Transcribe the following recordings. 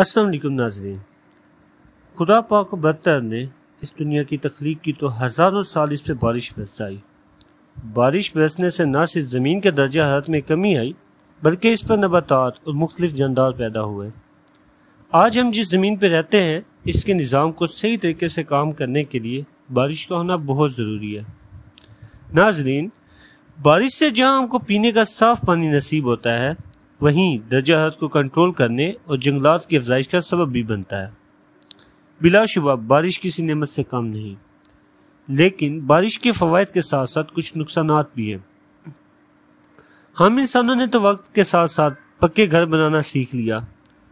असलम नाजरीन खुदा पाक बदतर ने इस दुनिया की तख्लीक की तो हज़ारों साल इस पर बारिश बरसाई बारिश बरसने से ना सिर्फ ज़मीन के दर्जा हालत में कमी आई बल्कि इस पर नबातात और मुख्तफ जानदार पैदा हुए आज हम जिस ज़मीन पर रहते हैं इसके निज़ाम को सही तरीके से काम करने के लिए बारिश का होना बहुत ज़रूरी है नाजरीन बारिश से जहाँ हमको पीने का साफ़ पानी नसीब होता है वहीं दर्जा हद को कंट्रोल करने और जंगलात की अफजाइश का सबब भी बनता है बिलाशुबा बारिश किसी नमत से कम नहीं लेकिन बारिश के फ़वाद के साथ साथ कुछ नुकसान भी हैं हम इंसानों ने तो वक्त के साथ साथ पक्के घर बनाना सीख लिया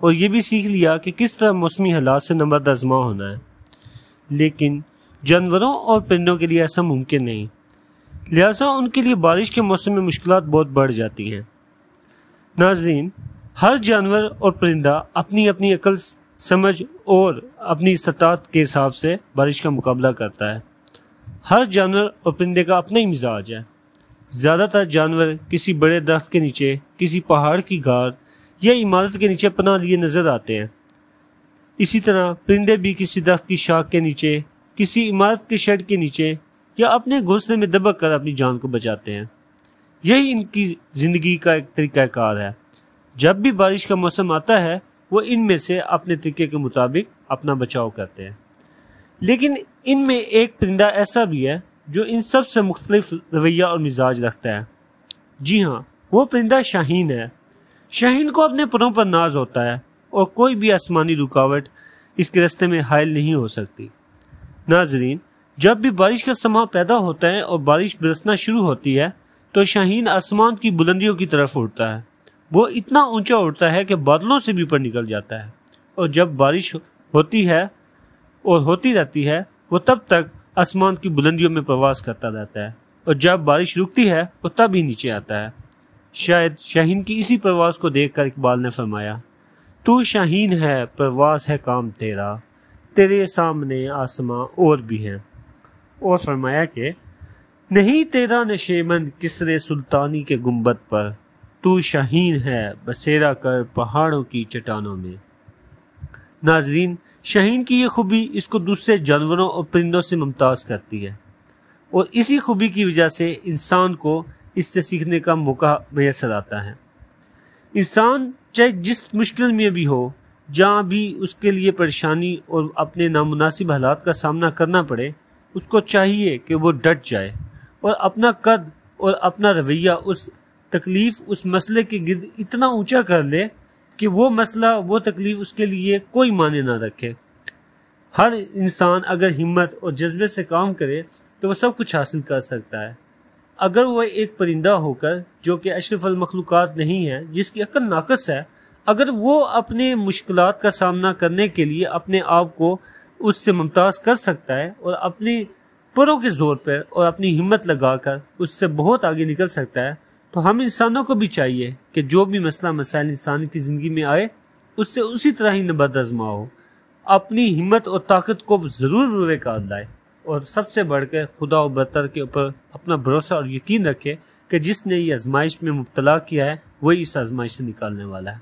और ये भी सीख लिया कि किस तरह मौसमी हालात से नंबर दजमा होना है लेकिन जानवरों और पिंडों के लिए ऐसा मुमकिन नहीं लिहाजा उनके लिए बारिश के मौसम में मुश्किल बहुत बढ़ जाती हैं नाजरीन हर जानवर और परिंदा अपनी अपनी अकल समझ और अपनी इस्तात के हिसाब से बारिश का मुकाबला करता है हर जानवर और परिंदे का अपना ही मिजाज है ज़्यादातर जानवर किसी बड़े दरख्त के नीचे किसी पहाड़ की गार या इमारत के नीचे पना लिए नज़र आते हैं इसी तरह परिंदे भी किसी दरख्त की शाख के नीचे किसी इमारत के शेड के नीचे या अपने घोंसले में दबक कर अपनी जान को बचाते हैं यही इनकी ज़िंदगी का एक तरीक़ाकार है जब भी बारिश का मौसम आता है वो इनमें से अपने तरीके के मुताबिक अपना बचाव करते हैं लेकिन इनमें एक परिंदा ऐसा भी है जो इन सब से मुख्तलिफ रवैया और मिजाज रखता है जी हाँ वो परिंदा शाहीन है शाहीन को अपने परों पर नाज होता है और कोई भी आसमानी रुकावट इसके रास्ते में हायल नहीं हो सकती नाजरीन जब भी बारिश का समा पैदा होता है और बारिश बरसना शुरू होती है तो शाहीन आसमान की बुलंदियों की तरफ उड़ता है वो इतना ऊंचा उड़ता है कि बादलों से भी ऊपर निकल जाता है और जब बारिश होती है और होती रहती है वो तब तक आसमान की बुलंदियों में प्रवास करता रहता है और जब बारिश रुकती है वो तब ही नीचे आता है शायद शाहीन की इसी प्रवास को देख कर इकबाल ने फरमाया तू शाहीन है प्रवास है काम तेरा तेरे सामने आसमां और भी हैं और फरमाया कि नहीं तेरा नशेमन किसरे सुल्तानी के गुंबद पर तू शाहीन है बसेरा कर पहाड़ों की चट्टानों में नाजरीन शहीन की ये खूबी इसको दूसरे जानवरों और परिंदों से मुमताज़ करती है और इसी खूबी की वजह से इंसान को इससे सीखने का मौका मैसर आता है इंसान चाहे जिस मुश्किल में भी हो जहाँ भी उसके लिए परेशानी और अपने नामुनासिब हालात का सामना करना पड़े उसको चाहिए कि वो डट जाए और अपना कद और अपना रवैया उस तकलीफ उस मसले के गिर इतना ऊंचा कर ले कि वो मसला वो तकलीफ उसके लिए कोई माने ना रखे हर इंसान अगर हिम्मत और जज्बे से काम करे तो वह सब कुछ हासिल कर सकता है अगर वह एक परिंदा होकर जो कि अशरफ मखलूक नहीं है जिसकी अक्ल नाकस है अगर वो अपने मुश्किल का सामना करने के लिए अपने आप को उससे मुमताज़ कर सकता है और अपनी परों के जोर पर और अपनी हिम्मत लगाकर उससे बहुत आगे निकल सकता है तो हम इंसानों को भी चाहिए कि जो भी मसला मसाइल इंसान की ज़िंदगी में आए उससे उसी तरह ही नबद आजमा हो अपनी हिम्मत और ताकत को ज़रूर रुवेकार लाए और सबसे बढ़ के खुदा और बतर के ऊपर अपना भरोसा और यकीन रखे कि जिसने ये आजमाइश में मुबतला किया है वही इस आजमाइश से निकालने वाला है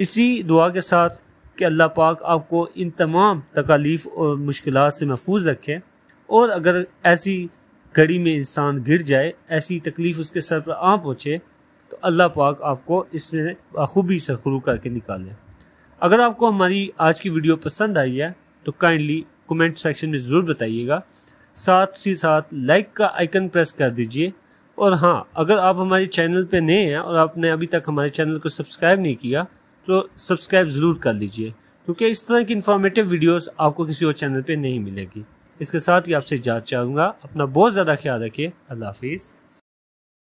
इसी दुआ के साथ कि अल्लाह पाक आपको इन तमाम तकालीफ और मुश्किल से महफूज रखे और अगर ऐसी घड़ी में इंसान गिर जाए ऐसी तकलीफ़ उसके सर पर आ पहुँचे तो अल्लाह पाक आपको इसमें बखूबी सरखरू करके निकाले अगर आपको हमारी आज की वीडियो पसंद आई है तो काइंडली कमेंट सेक्शन में ज़रूर बताइएगा साथ ही साथ लाइक का आइकन प्रेस कर दीजिए और हाँ अगर आप हमारे चैनल पे नए हैं और आपने अभी तक हमारे चैनल को सब्सक्राइब नहीं किया तो सब्सक्राइब ज़रूर कर लीजिए क्योंकि इस तरह की इन्फॉर्मेटिव वीडियोस आपको किसी और चैनल पे नहीं मिलेगी इसके साथ ही आपसे इजाज़त चाहूँगा अपना बहुत ज़्यादा ख्याल रखिए अल्लाह हाफिज़